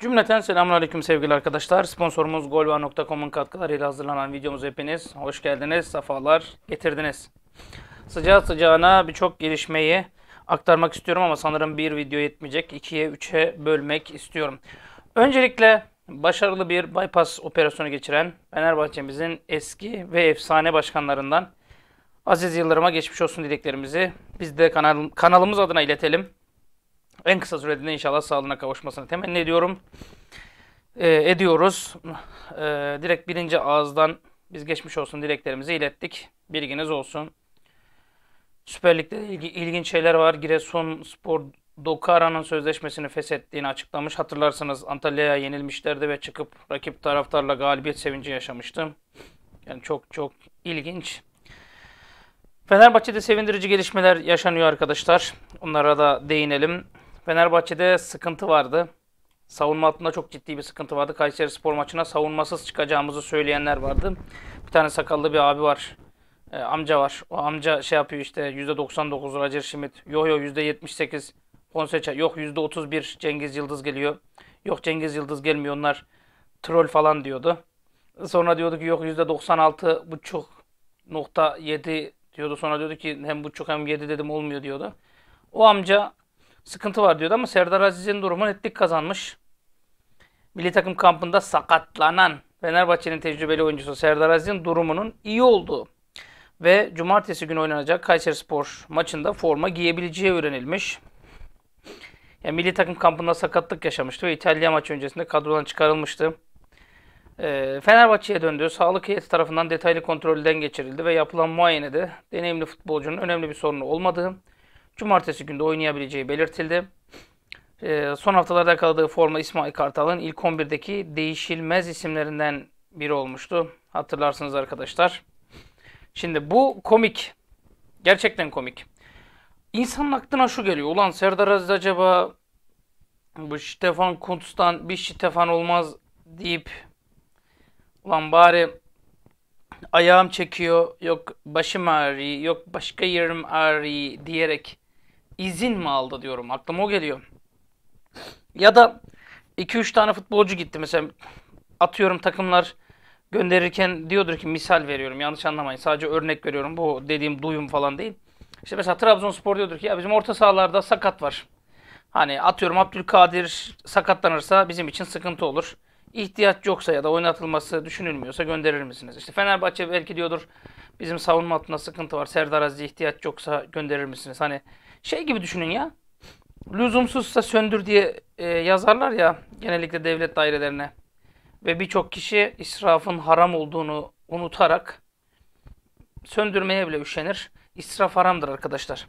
Cümleten selamünaleyküm sevgili arkadaşlar. Sponsorumuz golva.com'un katkılarıyla hazırlanan videomuz hepiniz. Hoş geldiniz, safalar getirdiniz. Sıcağı sıcağına birçok gelişmeyi aktarmak istiyorum ama sanırım bir video yetmeyecek. ikiye üçe bölmek istiyorum. Öncelikle başarılı bir bypass operasyonu geçiren Fenerbahçe'mizin eski ve efsane başkanlarından Aziz Yıldırım'a geçmiş olsun dileklerimizi biz de kanal, kanalımız adına iletelim en kısa sürede inşallah sağlığına kavuşmasını temenni ediyorum. E, ediyoruz. E, direkt birinci ağızdan biz geçmiş olsun dileklerimizi ilettik. Bilginiz olsun. Süper Lig'de ilgi, ilginç şeyler var. Giresun Spor Dokara'nın sözleşmesini feshettiğini açıklamış. Hatırlarsanız Antalya'ya yenilmişlerdi ve çıkıp rakip taraftarla galibiyet sevinci yaşamıştım. Yani çok çok ilginç. Fenerbahçe'de sevindirici gelişmeler yaşanıyor arkadaşlar. Onlara da değinelim. Fenerbahçe'de sıkıntı vardı. Savunma hattında çok ciddi bir sıkıntı vardı. Kayseri Spor maçına savunmasız çıkacağımızı söyleyenler vardı. Bir tane sakallı bir abi var. E, amca var. O amca şey yapıyor işte %99 Roger Schmidt. Yok yok %78 Fonseca. Yok %31 Cengiz Yıldız geliyor. Yok Cengiz Yıldız gelmiyor onlar troll falan diyordu. Sonra diyordu ki yok 96 bu çok nokta %96.7 diyordu. Sonra diyordu ki hem bu çok hem 7 dedim olmuyor diyordu. O amca sıkıntı var diyordu ama Serdar Aziz'in durumu netlik kazanmış. Milli takım kampında sakatlanan Fenerbahçe'nin tecrübeli oyuncusu Serdar Aziz'in durumunun iyi olduğu ve cumartesi günü oynanacak Kayseri Spor maçında forma giyebileceği öğrenilmiş. Yani milli takım kampında sakatlık yaşamıştı ve İtalya maçı öncesinde kadrodan çıkarılmıştı. Ee, Fenerbahçe'ye döndü. Sağlık heyeti tarafından detaylı kontrolden geçirildi ve yapılan muayenede deneyimli futbolcunun önemli bir sorunu olmadığı, cumartesi günde oynayabileceği belirtildi. E, son haftalarda yakaladığı forma İsmail Kartal'ın ilk 11'deki değişilmez isimlerinden biri olmuştu. Hatırlarsınız arkadaşlar. Şimdi bu komik. Gerçekten komik. İnsanın aklına şu geliyor. Ulan Serdar Aziz acaba bu Stefan Kuntz'tan bir Stefan olmaz deyip ulan bari ayağım çekiyor yok başım ağrıyor yok başka yerim ağrıyor diyerek izin mi aldı diyorum. Aklıma o geliyor. Ya da 2-3 tane futbolcu gitti. Mesela atıyorum takımlar gönderirken diyordur ki misal veriyorum. Yanlış anlamayın. Sadece örnek veriyorum. Bu dediğim duyum falan değil. İşte mesela Trabzonspor diyordur ki ya bizim orta sahalarda sakat var. Hani atıyorum Abdülkadir sakatlanırsa bizim için sıkıntı olur. İhtiyaç yoksa ya da oynatılması düşünülmüyorsa gönderir misiniz? İşte Fenerbahçe belki diyordur bizim savunma hattında sıkıntı var. Serdar Aziz ihtiyaç yoksa gönderir misiniz? Hani şey gibi düşünün ya. Lüzumsuzsa söndür diye e, yazarlar ya genellikle devlet dairelerine. Ve birçok kişi israfın haram olduğunu unutarak söndürmeye bile üşenir. İsraf haramdır arkadaşlar.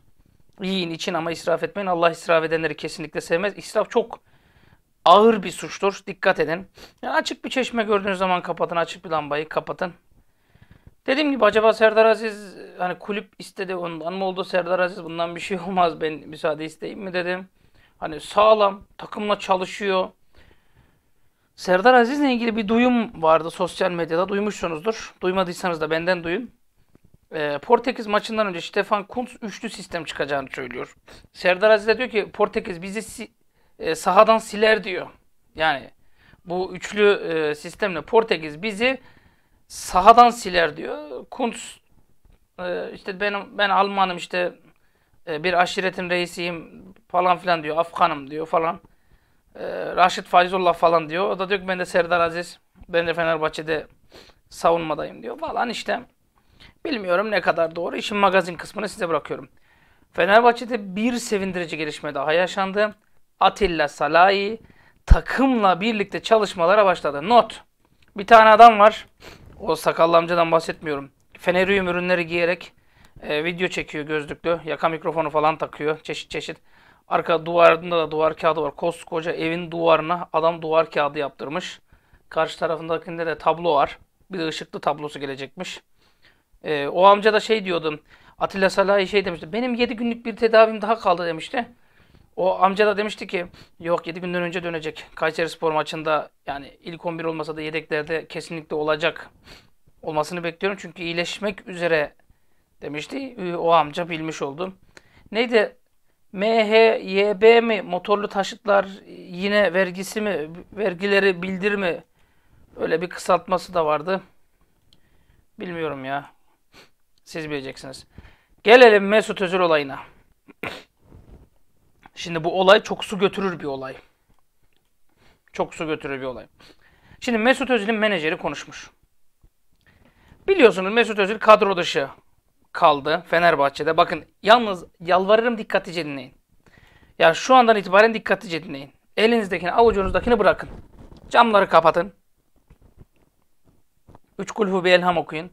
Yiyin için ama israf etmeyin. Allah israf edenleri kesinlikle sevmez. İsraf çok ağır bir suçtur. Dikkat edin. Yani açık bir çeşme gördüğünüz zaman kapatın. Açık bir lambayı kapatın. Dediğim gibi acaba Serdar Aziz hani kulüp istedi ondan mı oldu Serdar Aziz bundan bir şey olmaz ben müsaade isteyeyim mi dedim. Hani sağlam takımla çalışıyor. Serdar Aziz'le ilgili bir duyum vardı sosyal medyada duymuşsunuzdur. Duymadıysanız da benden duyun. E, Portekiz maçından önce Stefan Kuntz üçlü sistem çıkacağını söylüyor. Serdar Aziz de diyor ki Portekiz bizi si e, sahadan siler diyor. Yani bu üçlü e, sistemle Portekiz bizi sahadan siler diyor. Kuntz e, işte benim ben Almanım işte e, bir aşiretin reisiyim falan filan diyor. Afganım diyor falan. E, Raşit Fazlullah falan diyor. O da diyor ki ben de Serdar Aziz. Ben de Fenerbahçe'de savunmadayım diyor falan işte. Bilmiyorum ne kadar doğru. İşin magazin kısmını size bırakıyorum. Fenerbahçe'de bir sevindirici gelişme daha yaşandı. Atilla Salahi takımla birlikte çalışmalara başladı. Not. Bir tane adam var. O sakallı amcadan bahsetmiyorum. Fenerium ürünleri giyerek e, video çekiyor gözlüklü. Yaka mikrofonu falan takıyor. Çeşit çeşit. Arka duvarında da duvar kağıdı var. Koskoca evin duvarına adam duvar kağıdı yaptırmış. Karşı tarafındakinde de tablo var. Bir de ışıklı tablosu gelecekmiş. E, o amca da şey diyordu. Atilla Salahi şey demişti. Benim 7 günlük bir tedavim daha kaldı demişti. O amca da demişti ki yok 7 günden önce dönecek. Kayseri Spor maçında yani ilk 11 olmasa da yedeklerde kesinlikle olacak. Olmasını bekliyorum çünkü iyileşmek üzere demişti. O amca bilmiş oldu. Neydi? MHYB mi? Motorlu taşıtlar yine vergisi mi? Vergileri bildir mi? Öyle bir kısaltması da vardı. Bilmiyorum ya. Siz bileceksiniz. Gelelim Mesut Özil olayına. Şimdi bu olay çok su götürür bir olay. Çok su götürür bir olay. Şimdi Mesut Özil'in menajeri konuşmuş. Biliyorsunuz Mesut Özil kadro dışı kaldı Fenerbahçe'de. Bakın yalnız yalvarırım dikkatlice dinleyin. Ya şu andan itibaren dikkatlice dinleyin. Elinizdekini, avucunuzdakini bırakın. Camları kapatın. Üç kulhu bir elham okuyun.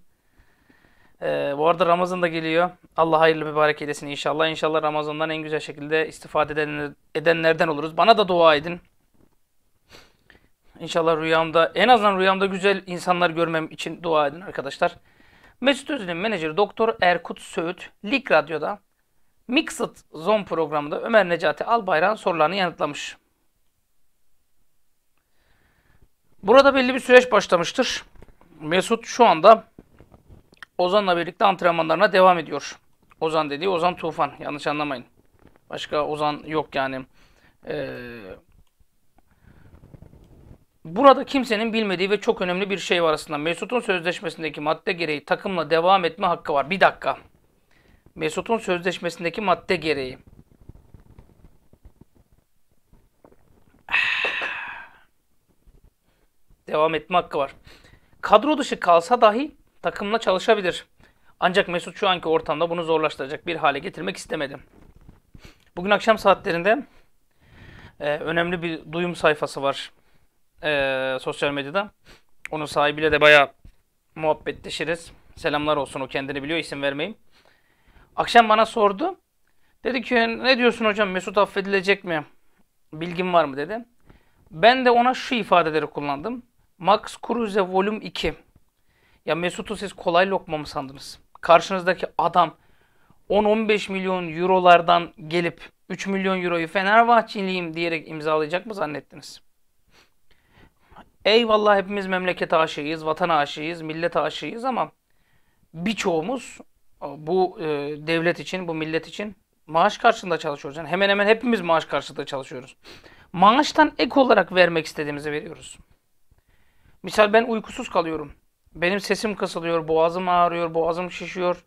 Ee, bu arada Ramazan da geliyor. Allah hayırlı mübarek eylesin inşallah. İnşallah Ramazan'dan en güzel şekilde istifade edenler, edenlerden oluruz. Bana da dua edin. İnşallah rüyamda, en azından rüyamda güzel insanlar görmem için dua edin arkadaşlar. Mesut Özil'in menajeri Doktor Erkut Söğüt, Lig Radyo'da Mixed Zone programında Ömer Necati Albayrak'ın sorularını yanıtlamış. Burada belli bir süreç başlamıştır. Mesut şu anda Ozan'la birlikte antrenmanlarına devam ediyor. Ozan dediği Ozan Tufan. Yanlış anlamayın. Başka Ozan yok yani. Ee, burada kimsenin bilmediği ve çok önemli bir şey var aslında. Mesut'un sözleşmesindeki madde gereği takımla devam etme hakkı var. Bir dakika. Mesut'un sözleşmesindeki madde gereği. devam etme hakkı var. Kadro dışı kalsa dahi takımla çalışabilir. Ancak Mesut şu anki ortamda bunu zorlaştıracak bir hale getirmek istemedim. Bugün akşam saatlerinde e, önemli bir duyum sayfası var e, sosyal medyada. Onun sahibiyle de bayağı muhabbetleşiriz. Selamlar olsun o kendini biliyor isim vermeyeyim. Akşam bana sordu. Dedi ki ne diyorsun hocam Mesut affedilecek mi? Bilgin var mı dedi. Ben de ona şu ifadeleri kullandım. Max Kruse Volume 2. Ya Mesut'u siz kolay lokma mı sandınız? Karşınızdaki adam 10-15 milyon eurolardan gelip 3 milyon euroyu Fenerbahçeliyim diyerek imzalayacak mı zannettiniz? Eyvallah hepimiz memlekete aşığıyız, vatan aşığıyız, millet aşığıyız ama birçoğumuz e, bu e, devlet için, bu millet için maaş karşılığında çalışıyoruz. Yani hemen hemen hepimiz maaş karşılığında çalışıyoruz. Maaştan ek olarak vermek istediğimizi veriyoruz. Misal ben uykusuz kalıyorum. Benim sesim kısılıyor, boğazım ağrıyor, boğazım şişiyor.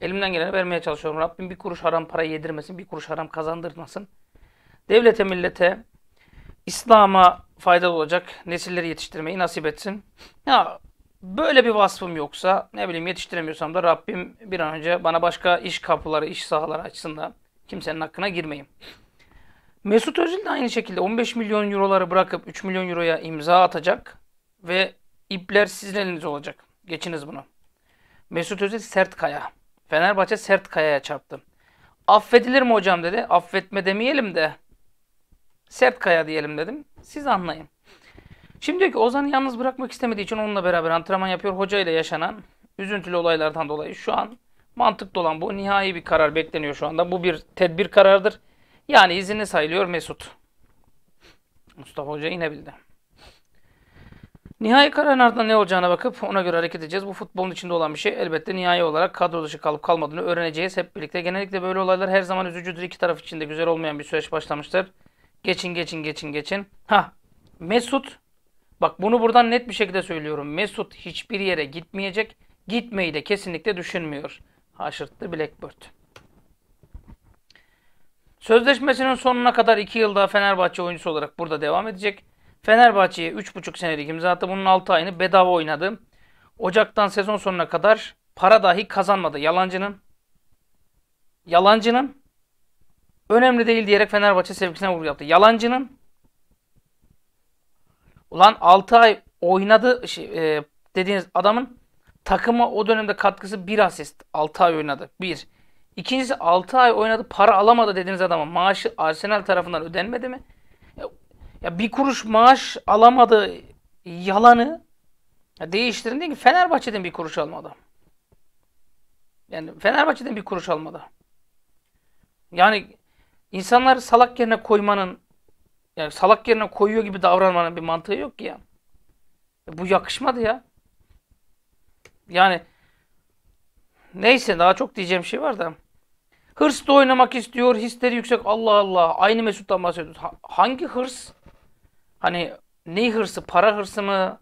Elimden geleni vermeye çalışıyorum. Rabbim bir kuruş haram para yedirmesin, bir kuruş haram kazandırmasın. Devlete, millete, İslam'a faydalı olacak nesilleri yetiştirmeyi nasip etsin. Ya böyle bir vasfım yoksa, ne bileyim yetiştiremiyorsam da Rabbim bir an önce bana başka iş kapıları, iş sahaları açsın da kimsenin hakkına girmeyeyim. Mesut Özil de aynı şekilde 15 milyon euroları bırakıp 3 milyon euroya imza atacak ve İpler sizin eliniz olacak. Geçiniz bunu. Mesut Özil sert kaya. Fenerbahçe sert kayaya çarptı. Affedilir mi hocam dedi. Affetme demeyelim de. Sert kaya diyelim dedim. Siz anlayın. Şimdi diyor ki Ozan'ı yalnız bırakmak istemediği için onunla beraber antrenman yapıyor. Hoca ile yaşanan üzüntülü olaylardan dolayı şu an mantıklı olan bu nihai bir karar bekleniyor şu anda. Bu bir tedbir karardır. Yani izini sayılıyor Mesut. Mustafa Hoca inebildi. Nihai kararlardan ne olacağına bakıp ona göre hareket edeceğiz. Bu futbolun içinde olan bir şey. Elbette nihai olarak kadro dışı kalıp kalmadığını öğreneceğiz hep birlikte. Genellikle böyle olaylar her zaman üzücüdür. İki taraf için de güzel olmayan bir süreç başlamıştır. Geçin geçin geçin geçin. Ha Mesut bak bunu buradan net bir şekilde söylüyorum. Mesut hiçbir yere gitmeyecek. Gitmeyi de kesinlikle düşünmüyor. Haşırttı Blackbird. Sözleşmesinin sonuna kadar 2 yıl daha Fenerbahçe oyuncusu olarak burada devam edecek. Fenerbahçe'ye 3,5 senelik imza attı. Bunun 6 ayını bedava oynadı. Ocaktan sezon sonuna kadar para dahi kazanmadı. Yalancının Yalancının önemli değil diyerek Fenerbahçe sevgisine vurgu yaptı. Yalancının ulan 6 ay oynadı şey, e, dediğiniz adamın takıma o dönemde katkısı bir asist. 6 ay oynadı. bir. İkincisi 6 ay oynadı para alamadı dediğiniz adamın maaşı Arsenal tarafından ödenmedi mi? Ya bir kuruş maaş alamadı yalanı ya değiştirin değil ki Fenerbahçe'den bir kuruş almadı. Yani Fenerbahçe'den bir kuruş almadı. Yani insanları salak yerine koymanın yani salak yerine koyuyor gibi davranmanın bir mantığı yok ki ya. E bu yakışmadı ya. Yani neyse daha çok diyeceğim şey var da. Hırsla oynamak istiyor, hisleri yüksek. Allah Allah. Aynı Mesut'tan bahsediyoruz. Ha, hangi hırs? Hani ne hırsı? Para hırsı mı?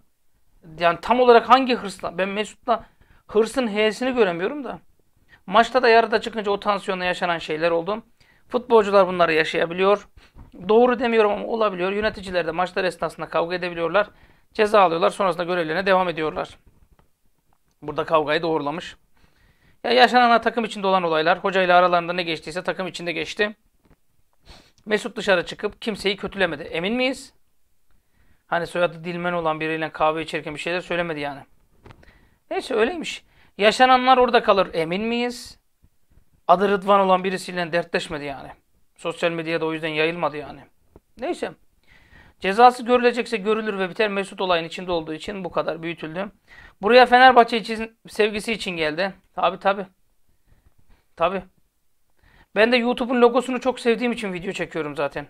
Yani tam olarak hangi hırsla? Ben Mesut'la hırsın heyesini göremiyorum da. Maçta da yarıda çıkınca o tansiyonla yaşanan şeyler oldu. Futbolcular bunları yaşayabiliyor. Doğru demiyorum ama olabiliyor. Yöneticiler de maçlar esnasında kavga edebiliyorlar. Ceza alıyorlar. Sonrasında görevlerine devam ediyorlar. Burada kavgayı doğrulamış. Ya yaşanan takım içinde olan olaylar. Hocayla aralarında ne geçtiyse takım içinde geçti. Mesut dışarı çıkıp kimseyi kötülemedi. Emin miyiz? Hani soyadı Dilmen olan biriyle kahve içerken bir şeyler söylemedi yani. Neyse öyleymiş. Yaşananlar orada kalır. Emin miyiz? Adı Rıdvan olan birisiyle dertleşmedi yani. Sosyal medyada o yüzden yayılmadı yani. Neyse. Cezası görülecekse görülür ve biter. Mesut olayın içinde olduğu için bu kadar büyütüldü. Buraya Fenerbahçe için sevgisi için geldi. Tabi tabi. Tabi. Ben de YouTube'un logosunu çok sevdiğim için video çekiyorum zaten.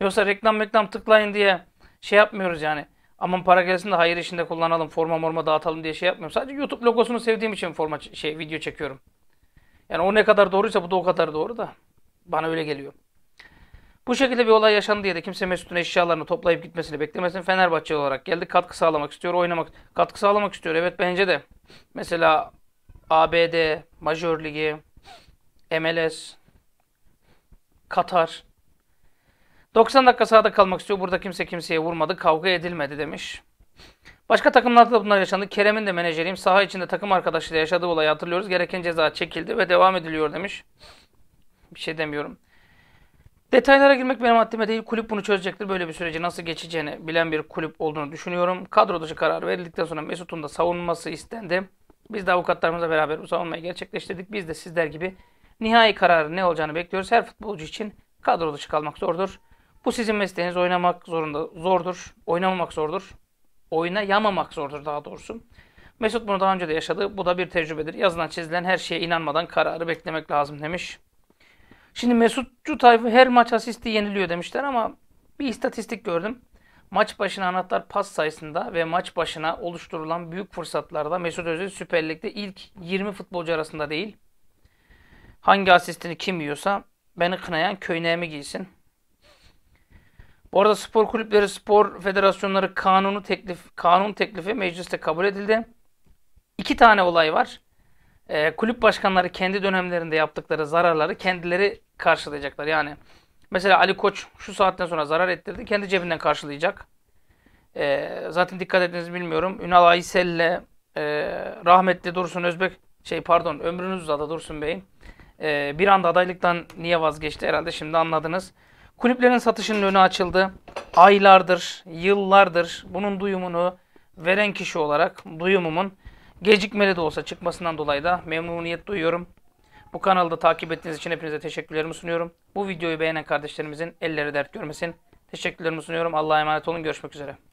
Yoksa reklam reklam tıklayın diye şey yapmıyoruz yani. Aman para gelsin de hayır işinde kullanalım, forma morma dağıtalım diye şey yapmıyorum. Sadece YouTube logosunu sevdiğim için forma şey video çekiyorum. Yani o ne kadar doğruysa bu da o kadar doğru da. Bana öyle geliyor. Bu şekilde bir olay yaşandı diye de kimse Mesut'un eşyalarını toplayıp gitmesini beklemesin. Fenerbahçe olarak geldi. Katkı sağlamak istiyor. Oynamak katkı sağlamak istiyor. Evet bence de. Mesela ABD, Major Ligi, MLS, Katar 90 dakika sahada kalmak istiyor. Burada kimse kimseye vurmadı. Kavga edilmedi demiş. Başka takımlarda da bunlar yaşandı. Kerem'in de menajeriyim. Saha içinde takım arkadaşıyla yaşadığı olayı hatırlıyoruz. Gereken ceza çekildi ve devam ediliyor demiş. Bir şey demiyorum. Detaylara girmek benim haddime değil. Kulüp bunu çözecektir. Böyle bir süreci nasıl geçeceğini bilen bir kulüp olduğunu düşünüyorum. Kadro dışı karar verildikten sonra Mesut'un da savunması istendi. Biz de avukatlarımızla beraber bu savunmayı gerçekleştirdik. Biz de sizler gibi nihai kararı ne olacağını bekliyoruz. Her futbolcu için kadro dışı kalmak zordur. Bu sizin mesleğiniz oynamak zorunda zordur. Oynamamak zordur. Oynayamamak zordur daha doğrusu. Mesut bunu daha önce de yaşadı. Bu da bir tecrübedir. Yazılan çizilen her şeye inanmadan kararı beklemek lazım demiş. Şimdi Mesutçu tayfı her maç asisti yeniliyor demişler ama bir istatistik gördüm. Maç başına anahtar pas sayısında ve maç başına oluşturulan büyük fırsatlarda Mesut Özil Süper Lig'de ilk 20 futbolcu arasında değil. Hangi asistini kim yiyorsa beni kınayan köyneye giysin? Bu arada spor kulüpleri, spor federasyonları kanunu teklif, kanun teklifi mecliste kabul edildi. İki tane olay var. E, kulüp başkanları kendi dönemlerinde yaptıkları zararları kendileri karşılayacaklar. Yani mesela Ali Koç şu saatten sonra zarar ettirdi. Kendi cebinden karşılayacak. E, zaten dikkat ettiniz bilmiyorum. Ünal Aysel'le e, rahmetli Dursun Özbek şey pardon ömrünüz uzadı Dursun Bey'in. E, bir anda adaylıktan niye vazgeçti herhalde şimdi anladınız. Kulüplerin satışının önü açıldı. Aylardır, yıllardır bunun duyumunu veren kişi olarak duyumumun gecikmeli de olsa çıkmasından dolayı da memnuniyet duyuyorum. Bu kanalda takip ettiğiniz için hepinize teşekkürlerimi sunuyorum. Bu videoyu beğenen kardeşlerimizin elleri dert görmesin. Teşekkürlerimi sunuyorum. Allah'a emanet olun. Görüşmek üzere.